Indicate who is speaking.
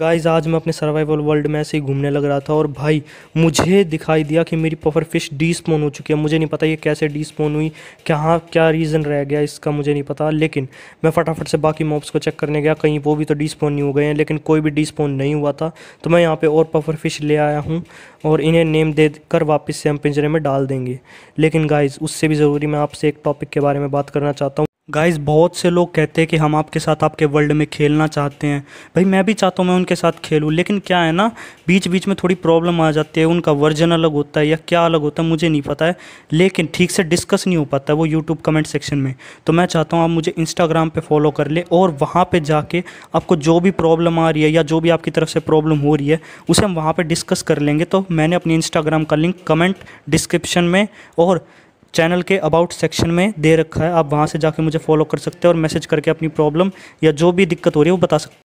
Speaker 1: guys आज मैं अपने सर्वाइवल वर्ल्ड में ऐसे ही घूमने लग रहा था और भाई मुझे दिखाई दिया कि मेरी पफर फिश डीस्पोन हो चुकी है मुझे नहीं पता ये कैसे डीस्पोन हुई क्या क्या रीज़न रह गया इसका मुझे नहीं पता लेकिन मैं फटाफट से बाकी मॉब्स को चेक करने गया कहीं वो भी तो डीस्पोन नहीं हो गए हैं लेकिन कोई भी डिस्पोन नहीं हुआ था तो मैं यहाँ पर और पफर फिश ले आया हूँ और इन्हें नेम दे कर वापस से हम पिंजरे में डाल देंगे लेकिन गाइज़ उससे भी ज़रूरी मैं आपसे एक टॉपिक के बारे में बात करना चाहता हूँ गाइस बहुत से लोग कहते हैं कि हम आपके साथ आपके वर्ल्ड में खेलना चाहते हैं भाई मैं भी चाहता हूँ मैं उनके साथ खेलूँ लेकिन क्या है ना बीच बीच में थोड़ी प्रॉब्लम आ जाती है उनका वर्जन अलग होता है या क्या अलग होता है मुझे नहीं पता है लेकिन ठीक से डिस्कस नहीं हो पाता है वो यूट्यूब कमेंट सेक्शन में तो मैं चाहता हूँ आप मुझे इंस्टाग्राम पर फॉलो कर ले और वहाँ पर जाके आपको जो भी प्रॉब्लम आ रही है या जो भी आपकी तरफ से प्रॉब्लम हो रही है उसे हम वहाँ पर डिस्कस कर लेंगे तो मैंने अपने इंस्टाग्राम का लिंक कमेंट डिस्क्रिप्शन में और चैनल के अबाउट सेक्शन में दे रखा है आप वहाँ से जाके मुझे फॉलो कर सकते हैं और मैसेज करके अपनी प्रॉब्लम या जो भी दिक्कत हो रही है वो बता सकते